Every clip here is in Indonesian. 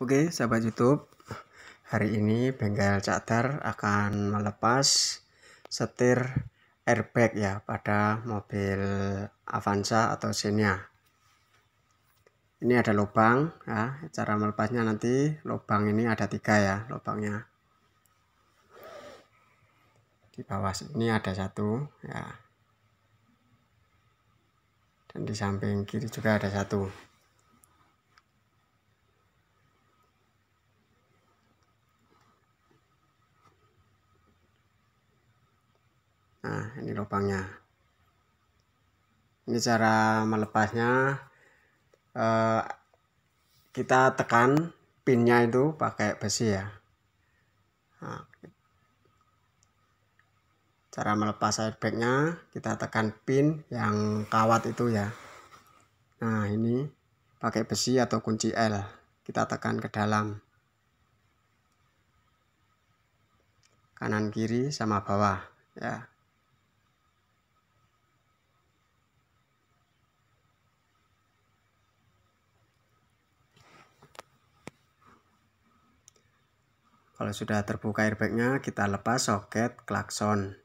Oke sahabat YouTube, hari ini bengkel Cakter akan melepas setir airbag ya pada mobil Avanza atau Xenia. Ini ada lubang ya, cara melepasnya nanti lubang ini ada tiga ya lubangnya. Di bawah ini ada satu ya. Dan di samping kiri juga ada satu. Nah, ini lubangnya. Ini cara melepasnya. Eh, kita tekan pinnya itu pakai besi ya. Nah, cara melepas airbagnya kita tekan pin yang kawat itu ya. Nah ini pakai besi atau kunci L kita tekan ke dalam. Kanan kiri sama bawah ya. Kalau sudah terbuka airbagnya, kita lepas soket klakson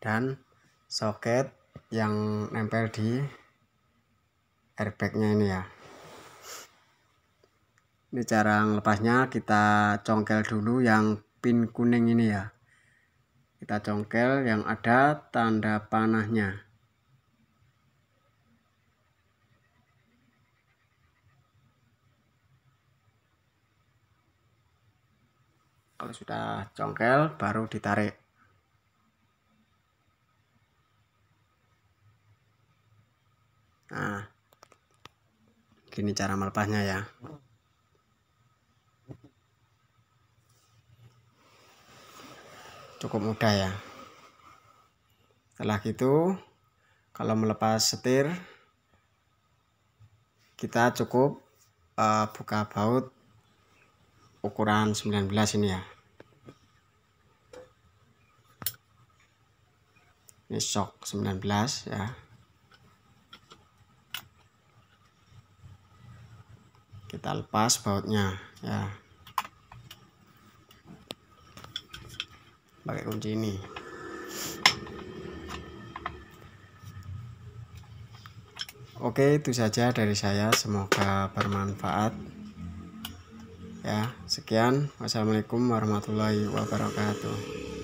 dan soket yang nempel di airbagnya ini ya. Ini cara lepasnya kita congkel dulu yang pin kuning ini ya. Kita congkel yang ada tanda panahnya. kalau sudah congkel baru ditarik nah gini cara melepasnya ya cukup mudah ya setelah itu kalau melepas setir kita cukup uh, buka baut ukuran 19 ini ya ini shock 19 ya kita lepas bautnya ya pakai kunci ini oke itu saja dari saya semoga bermanfaat ya sekian wassalamualaikum warahmatullahi wabarakatuh